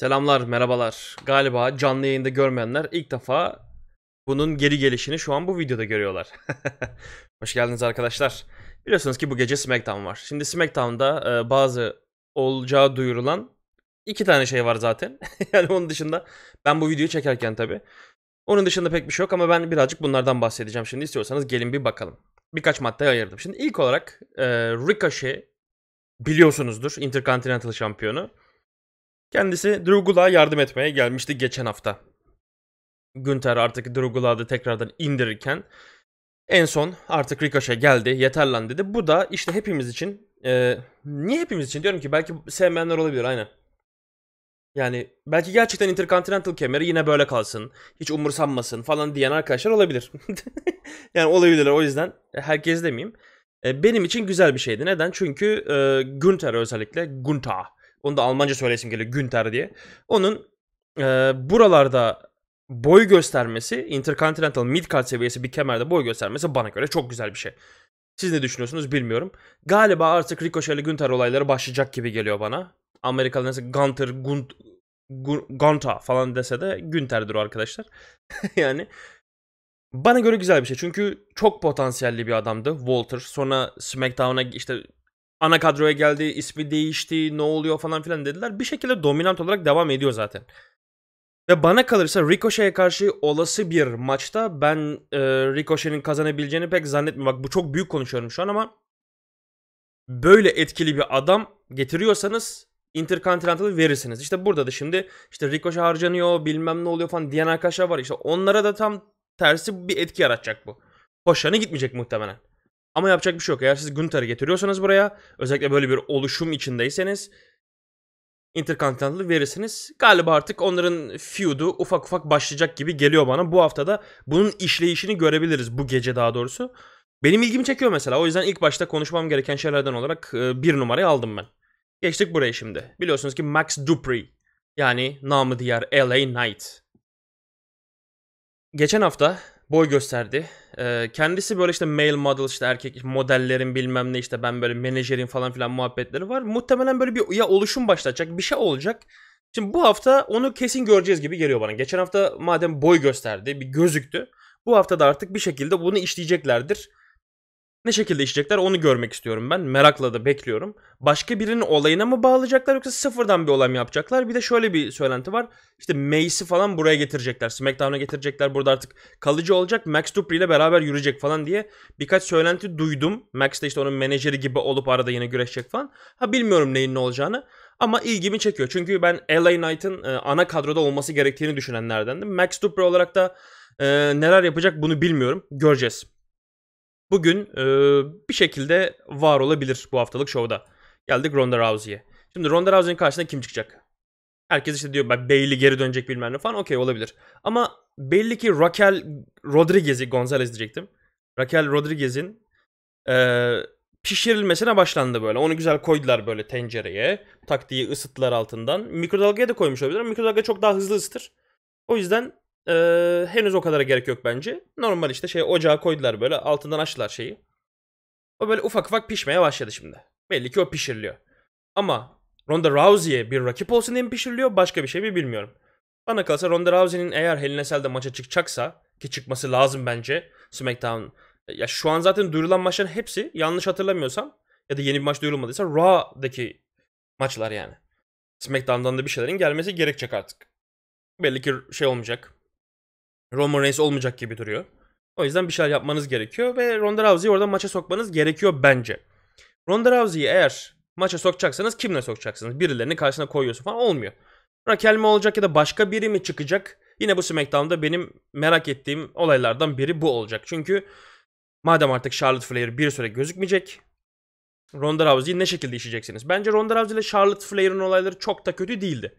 Selamlar, merhabalar. Galiba canlı yayında görmeyenler ilk defa bunun geri gelişini şu an bu videoda görüyorlar. Hoş geldiniz arkadaşlar. Biliyorsunuz ki bu gece SmackDown var. Şimdi SmackDown'da e, bazı olacağı duyurulan iki tane şey var zaten. yani onun dışında ben bu videoyu çekerken tabii. Onun dışında pek bir şey yok ama ben birazcık bunlardan bahsedeceğim. Şimdi istiyorsanız gelin bir bakalım. Birkaç madde ayırdım. Şimdi ilk olarak e, Ricochet biliyorsunuzdur Intercontinental şampiyonu. Kendisi Drew yardım etmeye gelmişti geçen hafta. Günter artık Drew tekrardan indirirken en son artık Ricochet geldi yeter lan dedi. Bu da işte hepimiz için e, niye hepimiz için diyorum ki belki sevmeyenler olabilir aynen. Yani belki gerçekten Intercontinental kemeri yine böyle kalsın. Hiç umursanmasın falan diyen arkadaşlar olabilir. yani olabilirler o yüzden herkes demeyeyim. E, benim için güzel bir şeydi. Neden? Çünkü e, Günter özellikle Gunta onu da Almanca söylesim geliyor Günter diye. Onun e, buralarda boy göstermesi, Intercontinental Midcard seviyesi bir kemerde boy göstermesi bana göre çok güzel bir şey. Siz ne düşünüyorsunuz bilmiyorum. Galiba artık Ricochet ile Günter olayları başlayacak gibi geliyor bana. Amerikalı nasıl Gunter, Gunt, Gunta falan dese de Günter'dir o arkadaşlar. yani bana göre güzel bir şey. Çünkü çok potansiyelli bir adamdı Walter. Sonra SmackDown'a işte ana kadroya geldi, ismi değişti, ne oluyor falan filan dediler. Bir şekilde dominant olarak devam ediyor zaten. Ve bana kalırsa Ricochet'e karşı olası bir maçta ben e, Ricochet'in kazanabileceğini pek zannetmiyorum. Bak bu çok büyük konuşuyorum şu an ama böyle etkili bir adam getiriyorsanız Intercontinental'ı verirsiniz. İşte burada da şimdi işte Ricochet harcanıyor bilmem ne oluyor falan diyen arkadaşlar var. İşte onlara da tam tersi bir etki yaratacak bu. Hoşlarına gitmeyecek muhtemelen. Ama yapacak bir şey yok. Eğer siz Günter'ı getiriyorsanız buraya özellikle böyle bir oluşum içindeyseniz Intercontinental'ı verirsiniz. Galiba artık onların feud'u ufak ufak başlayacak gibi geliyor bana. Bu haftada bunun işleyişini görebiliriz bu gece daha doğrusu. Benim ilgimi çekiyor mesela. O yüzden ilk başta konuşmam gereken şeylerden olarak e, bir numarayı aldım ben. Geçtik buraya şimdi. Biliyorsunuz ki Max Dupree. Yani namı diğer LA Knight. Geçen hafta boy gösterdi. Ee, kendisi böyle işte male model işte erkek modellerin bilmem ne işte ben böyle menajerin falan filan muhabbetleri var. Muhtemelen böyle bir ya oluşum başlayacak bir şey olacak. Şimdi bu hafta onu kesin göreceğiz gibi geliyor bana. Geçen hafta madem boy gösterdi bir gözüktü. Bu hafta da artık bir şekilde bunu işleyeceklerdir ne şekilde işleyecekler onu görmek istiyorum ben. Merakla da bekliyorum. Başka birinin olayına mı bağlayacaklar yoksa sıfırdan bir olay mı yapacaklar? Bir de şöyle bir söylenti var. İşte Mace'i falan buraya getirecekler. SmackDown'a getirecekler. Burada artık kalıcı olacak. Max Dupri ile beraber yürüyecek falan diye birkaç söylenti duydum. Max de işte onun menajeri gibi olup arada yine güreşecek falan. Ha bilmiyorum neyin ne olacağını. Ama ilgimi çekiyor. Çünkü ben LA Knight'ın e, ana kadroda olması gerektiğini düşünenlerdendim. Max Dupri olarak da e, neler yapacak bunu bilmiyorum. Göreceğiz bugün e, bir şekilde var olabilir bu haftalık şovda. Geldik Ronda Rousey'e. Şimdi Ronda Rousey'in karşısında kim çıkacak? Herkes işte diyor bak Bailey geri dönecek bilmem ne falan okey olabilir. Ama belli ki Raquel Rodriguez'i Gonzalez diyecektim. Raquel Rodriguez'in e, pişirilmesine başlandı böyle. Onu güzel koydular böyle tencereye. Taktiği ısıttılar altından. Mikrodalgaya da koymuş olabilir ama mikrodalga çok daha hızlı ısıtır. O yüzden ee, henüz o kadara gerek yok bence. Normal işte şey ocağa koydular böyle altından açtılar şeyi. O böyle ufak ufak pişmeye başladı şimdi. Belli ki o pişiriliyor. Ama Ronda Rousey'e bir rakip olsun diye mi pişiriliyor başka bir şey mi bilmiyorum. Bana kalsa Ronda Rousey'nin eğer Hell in Cell'de maça çıkacaksa ki çıkması lazım bence SmackDown. Ya şu an zaten duyurulan maçların hepsi yanlış hatırlamıyorsam ya da yeni bir maç duyurulmadıysa Raw'daki maçlar yani. SmackDown'dan da bir şeylerin gelmesi gerekecek artık. Belli ki şey olmayacak. Roman Reigns olmayacak gibi duruyor. O yüzden bir şeyler yapmanız gerekiyor ve Ronda Rousey'i orada maça sokmanız gerekiyor bence. Ronda Rousey'i eğer maça sokacaksanız kimle sokacaksınız? Birilerini karşısına koyuyorsun falan olmuyor. Raquel mi olacak ya da başka biri mi çıkacak? Yine bu SmackDown'da benim merak ettiğim olaylardan biri bu olacak. Çünkü madem artık Charlotte Flair bir süre gözükmeyecek. Ronda Rousey'i ne şekilde işleyeceksiniz? Bence Ronda Rousey ile Charlotte Flair'ın olayları çok da kötü değildi.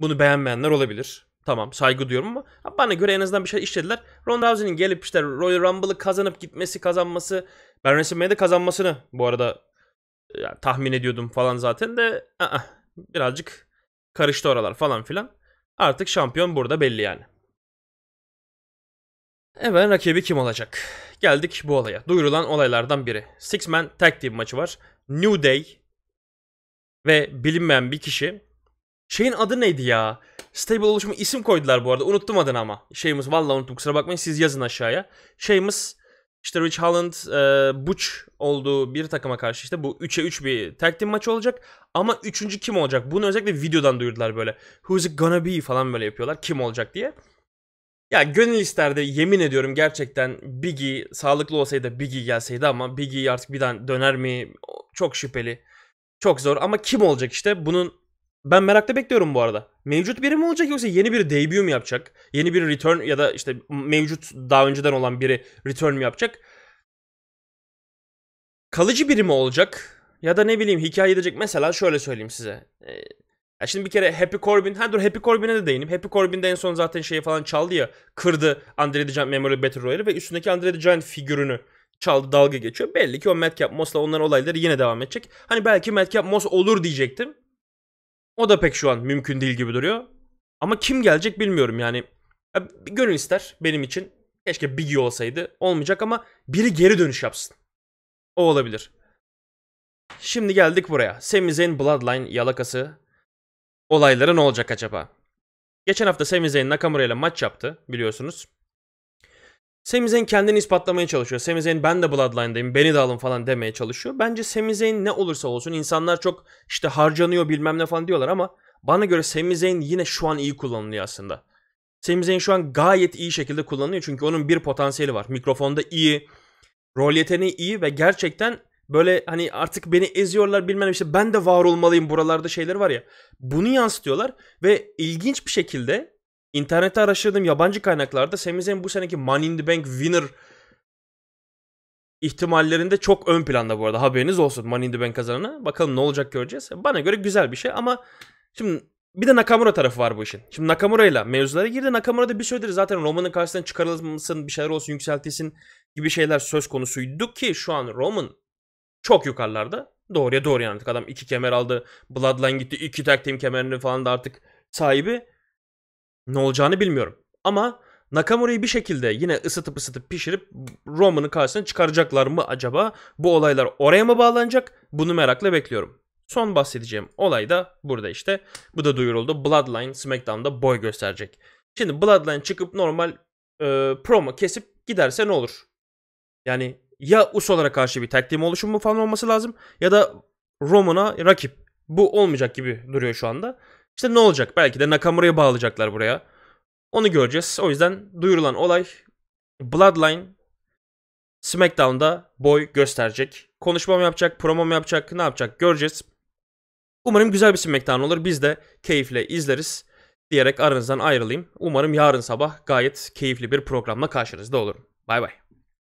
Bunu beğenmeyenler olabilir. Tamam saygı duyuyorum ama bana göre en azından bir şey işlediler. Ronda Rousey'nin gelip işte Royal Rumble'ı kazanıp gitmesi kazanması. Ben WrestleMania'da kazanmasını bu arada e, ya, tahmin ediyordum falan zaten de a ı-ı, birazcık karıştı oralar falan filan. Artık şampiyon burada belli yani. Evet rakibi kim olacak? Geldik bu olaya. Duyurulan olaylardan biri. Six Man Tag Team maçı var. New Day ve bilinmeyen bir kişi. Şeyin adı neydi ya? Stable oluşumu isim koydular bu arada. Unuttum adını ama. Şeyimiz valla unuttum kusura bakmayın siz yazın aşağıya. Şeyimiz işte Rich Holland e, Butch olduğu bir takıma karşı işte bu 3'e 3 bir tag team maçı olacak. Ama üçüncü kim olacak? Bunu özellikle videodan duyurdular böyle. Who's it gonna be falan böyle yapıyorlar. Kim olacak diye. Ya gönül isterdi yemin ediyorum gerçekten Biggie sağlıklı olsaydı Biggie gelseydi ama Biggie artık bir daha döner mi çok şüpheli. Çok zor ama kim olacak işte bunun ben merakla bekliyorum bu arada. Mevcut biri mi olacak yoksa yeni bir debut mu yapacak? Yeni bir return ya da işte mevcut daha önceden olan biri return mi yapacak? Kalıcı biri mi olacak? Ya da ne bileyim hikaye edecek mesela şöyle söyleyeyim size. Ee, şimdi bir kere Happy Corbin, ha dur Happy Corbin'e de değineyim. Happy Corbin'de en son zaten şeyi falan çaldı ya. Kırdı Andre the Giant Memorial Battle Royale'i ve üstündeki Andre the Giant figürünü çaldı dalga geçiyor. Belli ki o Madcap Moss'la onların olayları yine devam edecek. Hani belki Madcap Moss olur diyecektim. O da pek şu an mümkün değil gibi duruyor. Ama kim gelecek bilmiyorum yani. Ya, gönül ister benim için. Keşke Biggie olsaydı. Olmayacak ama biri geri dönüş yapsın. O olabilir. Şimdi geldik buraya. Sami Zayn Bloodline yalakası. Olayları ne olacak acaba? Geçen hafta Sami Zayn Nakamura ile maç yaptı biliyorsunuz. Sami Zayn kendini ispatlamaya çalışıyor. Sami Zayn ben de Bloodline'dayım beni de alın falan demeye çalışıyor. Bence Sami Zayn ne olursa olsun insanlar çok işte harcanıyor bilmem ne falan diyorlar ama bana göre Sami Zayn yine şu an iyi kullanılıyor aslında. Sami Zayn şu an gayet iyi şekilde kullanılıyor çünkü onun bir potansiyeli var. Mikrofonda iyi, rol yeteneği iyi ve gerçekten böyle hani artık beni eziyorlar bilmem işte ben de var olmalıyım buralarda şeyler var ya. Bunu yansıtıyorlar ve ilginç bir şekilde İnternette araştırdığım yabancı kaynaklarda Sami Zayn bu seneki Money in the Bank winner ihtimallerinde çok ön planda bu arada. Haberiniz olsun Money in the Bank kazanana. Bakalım ne olacak göreceğiz. Bana göre güzel bir şey ama şimdi bir de Nakamura tarafı var bu işin. Şimdi Nakamura ile mevzulara girdi. Nakamura da bir süredir zaten Roman'ın karşısından çıkarılmasın, bir şeyler olsun, yükseltilsin gibi şeyler söz konusuydu ki şu an Roman çok yukarılarda. Doğruya doğru yani artık adam iki kemer aldı. Bloodline gitti. iki tag team kemerini falan da artık sahibi. Ne olacağını bilmiyorum. Ama Nakamura'yı bir şekilde yine ısıtıp ısıtıp pişirip Roman'ın karşısına çıkaracaklar mı acaba? Bu olaylar oraya mı bağlanacak? Bunu merakla bekliyorum. Son bahsedeceğim olay da burada işte. Bu da duyuruldu. Bloodline SmackDown'da boy gösterecek. Şimdi Bloodline çıkıp normal e, promo kesip giderse ne olur? Yani ya Uso'lara karşı bir takdim oluşumu falan olması lazım ya da Roman'a rakip. Bu olmayacak gibi duruyor şu anda. İşte ne olacak? Belki de Nakamura'yı bağlayacaklar buraya. Onu göreceğiz. O yüzden duyurulan olay Bloodline SmackDown'da boy gösterecek. Konuşma mı yapacak, promo mu yapacak, ne yapacak göreceğiz. Umarım güzel bir SmackDown olur. Biz de keyifle izleriz diyerek aranızdan ayrılayım. Umarım yarın sabah gayet keyifli bir programla karşınızda olurum. Bay bay.